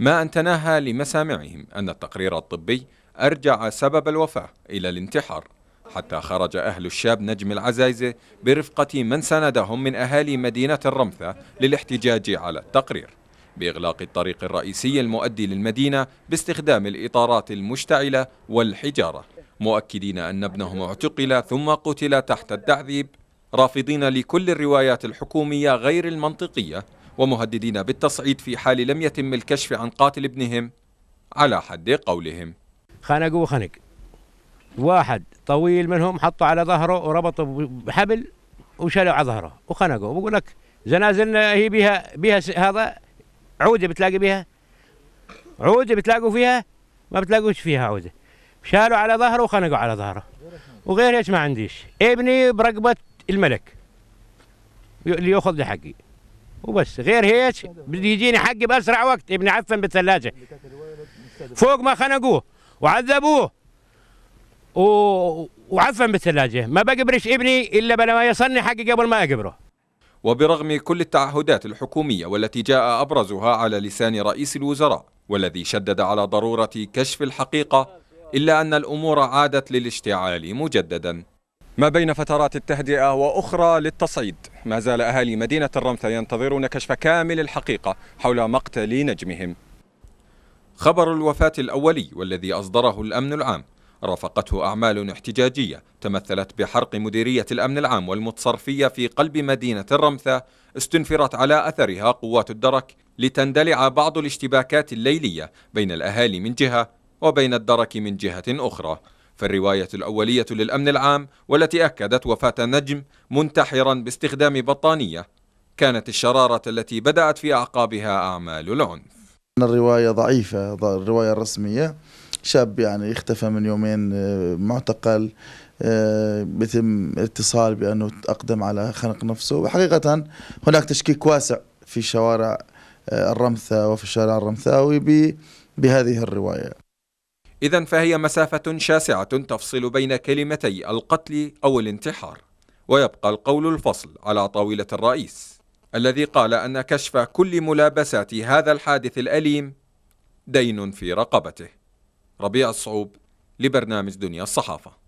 ما أن تناهى لمسامعهم أن التقرير الطبي أرجع سبب الوفاة إلى الانتحار حتى خرج أهل الشاب نجم العزايزة برفقة من سندهم من أهالي مدينة الرمثة للاحتجاج على التقرير بإغلاق الطريق الرئيسي المؤدي للمدينة باستخدام الإطارات المشتعلة والحجارة مؤكدين أن ابنهم اعتقل ثم قتل تحت التعذيب رافضين لكل الروايات الحكومية غير المنطقية ومهددين بالتصعيد في حال لم يتم الكشف عن قاتل ابنهم على حد قولهم خنقوا وخنق واحد طويل منهم حطوا على ظهره وربطوا بحبل وشالوا على ظهره وخنقوا بقول لك زنازلنا هي بها بها هذا عوده بتلاقي بها عوده بتلاقوا فيها ما بتلاقوش فيها عوده شالوا على ظهره وخنقوا على ظهره وغير هيك ما عنديش ابني برقبه الملك اللي ياخذ حقي وبس غير هيك بده يجيني حقي باسرع وقت ابني عفن بالثلاجه فوق ما خنقوه وعذبوه و... وعفن بالثلاجه ما بقبرش ابني الا بلا ما يصني حقي قبل ما اقبره وبرغم كل التعهدات الحكوميه والتي جاء ابرزها على لسان رئيس الوزراء والذي شدد على ضروره كشف الحقيقه الا ان الامور عادت للاشتعال مجددا ما بين فترات التهدئه واخرى للتصعيد ما زال أهالي مدينة الرمثة ينتظرون كشف كامل الحقيقة حول مقتل نجمهم خبر الوفاة الأولي والذي أصدره الأمن العام رافقته أعمال احتجاجية تمثلت بحرق مديرية الأمن العام والمتصرفية في قلب مدينة الرمثة استنفرت على أثرها قوات الدرك لتندلع بعض الاشتباكات الليلية بين الأهالي من جهة وبين الدرك من جهة أخرى فالرواية الأولية للأمن العام والتي أكدت وفاة نجم منتحرا باستخدام بطانية كانت الشرارة التي بدأت في أعقابها أعمال العنف الرواية ضعيفة الرواية الرسمية شاب يعني اختفى من يومين آه، معتقل آه، بتم اتصال بأنه أقدم على خنق نفسه وحقيقة هناك تشكيك واسع في شوارع آه، الرمثا وفي الشارع الرمثاوي بهذه الرواية إذا فهي مسافة شاسعة تفصل بين كلمتي القتل أو الانتحار ويبقى القول الفصل على طاولة الرئيس الذي قال أن كشف كل ملابسات هذا الحادث الأليم دين في رقبته ربيع الصعوب لبرنامج دنيا الصحافه